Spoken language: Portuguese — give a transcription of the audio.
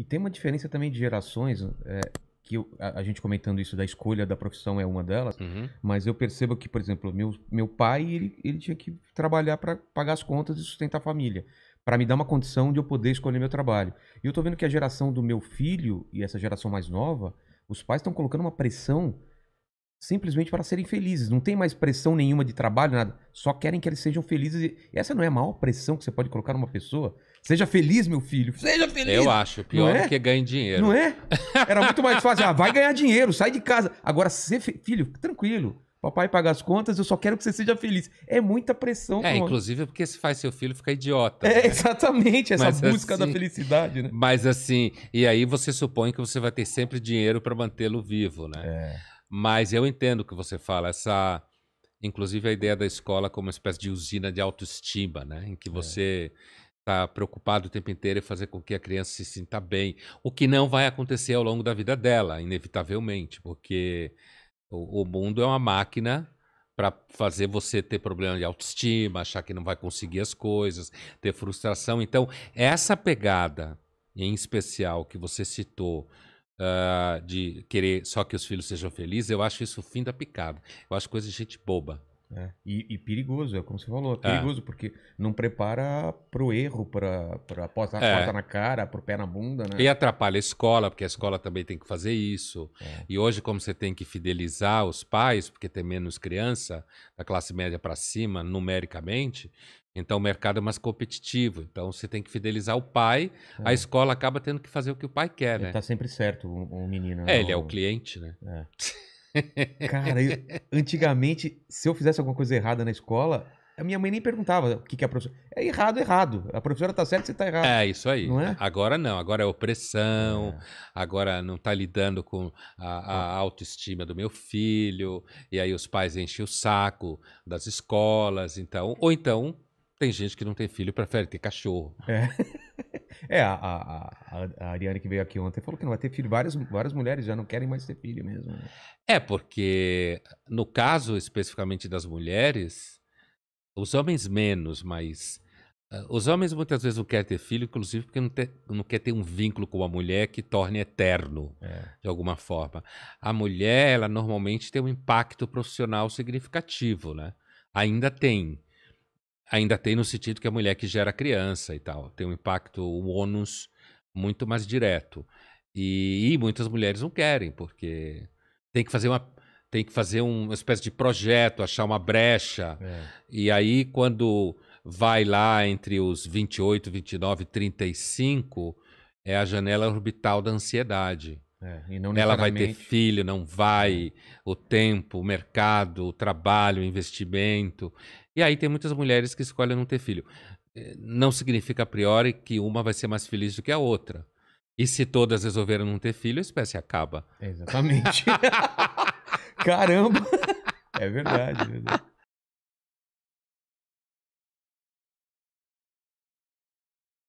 E tem uma diferença também de gerações, é, que eu, a, a, gente comentando isso da escolha da profissão é uma delas, uhum. mas eu percebo que, por exemplo, meu, meu pai ele, ele tinha que trabalhar para pagar as contas e sustentar a família, para me dar uma condição de eu poder escolher meu trabalho. E eu estou vendo que a geração do meu filho e essa geração mais nova, os pais estão colocando uma pressão simplesmente para serem felizes. Não tem mais pressão nenhuma de trabalho, nada. Só querem que eles sejam felizes. E essa não é a maior pressão que você pode colocar numa pessoa? Seja feliz, meu filho. Seja feliz. Eu acho. Pior é? que ganhe dinheiro. Não é? Era muito mais fácil. Ah, vai ganhar dinheiro, sai de casa. Agora, ser filho, tranquilo. Papai paga as contas, eu só quero que você seja feliz. É muita pressão. É, inclusive porque se faz seu filho ficar idiota. É, né? exatamente, essa mas assim, busca assim, da felicidade, né? Mas assim, e aí você supõe que você vai ter sempre dinheiro para mantê-lo vivo, né? É. Mas eu entendo o que você fala, essa inclusive a ideia da escola como uma espécie de usina de autoestima, né, em que é. você está é. preocupado o tempo inteiro em fazer com que a criança se sinta bem, o que não vai acontecer ao longo da vida dela, inevitavelmente, porque o, o mundo é uma máquina para fazer você ter problema de autoestima, achar que não vai conseguir as coisas, ter frustração. Então, essa pegada em especial que você citou uh, de querer só que os filhos sejam felizes, eu acho isso o fim da picada. Eu acho coisa de gente boba. É, e, e, perigoso, é como você falou, é. perigoso, é. porque não prepara para o erro, para pra porta, é. porta na cara, para o pé na bunda, né? E atrapalha a escola, porque a escola também tem que fazer isso. É. E hoje, como você tem que fidelizar os pais, porque tem menos criança, da classe média para cima, numericamente, então o mercado é mais competitivo. Então você tem que fidelizar o pai, é. a escola acaba tendo que fazer o que o pai quer, ele né? Tá sempre certo, o, menino. É, não, né? ele é o cliente, né? É. Cara, eu, antigamente, se eu fizesse alguma coisa errada na escola, a minha mãe nem perguntava o que, que é a professora. É errado, errado. A professora tá certa, você tá errado. É, isso aí. Não é? Agora não, agora é opressão, é. agora não tá lidando com a, a, é. autoestima do meu filho, e aí os pais enchem o saco das escolas, então. Ou então, tem gente que não tem filho e prefere ter cachorro. É. É, a, a, a, Ariane que veio aqui ontem falou que não vai ter filho. Várias, várias mulheres já não querem mais ter filho mesmo. Né? É, porque no caso especificamente das mulheres, os homens menos, mas. Uh, os homens muitas vezes não querem ter filho, inclusive porque não, ter, não quer ter um vínculo com a mulher que torne eterno, é. de alguma forma. A mulher, ela normalmente tem um impacto profissional significativo, né? Ainda tem ainda tem no sentido que a mulher que gera criança e tal. Tem um impacto, um ônus muito mais direto. E, e muitas mulheres não querem, porque tem que fazer uma. Tem que fazer uma espécie de projeto, achar uma brecha. É. E aí, quando vai lá entre os 28, 29, 35, é a janela orbital da ansiedade. É, Ela vai ter filho, não vai, é. o tempo, o mercado, o trabalho, o investimento. E aí tem muitas mulheres que escolhem não ter filho. Eh, não significa a priori que uma vai ser mais feliz do que a outra. E se todas resolveram não ter filho, a espécie acaba. Exatamente. Caramba! É verdade, é verdade.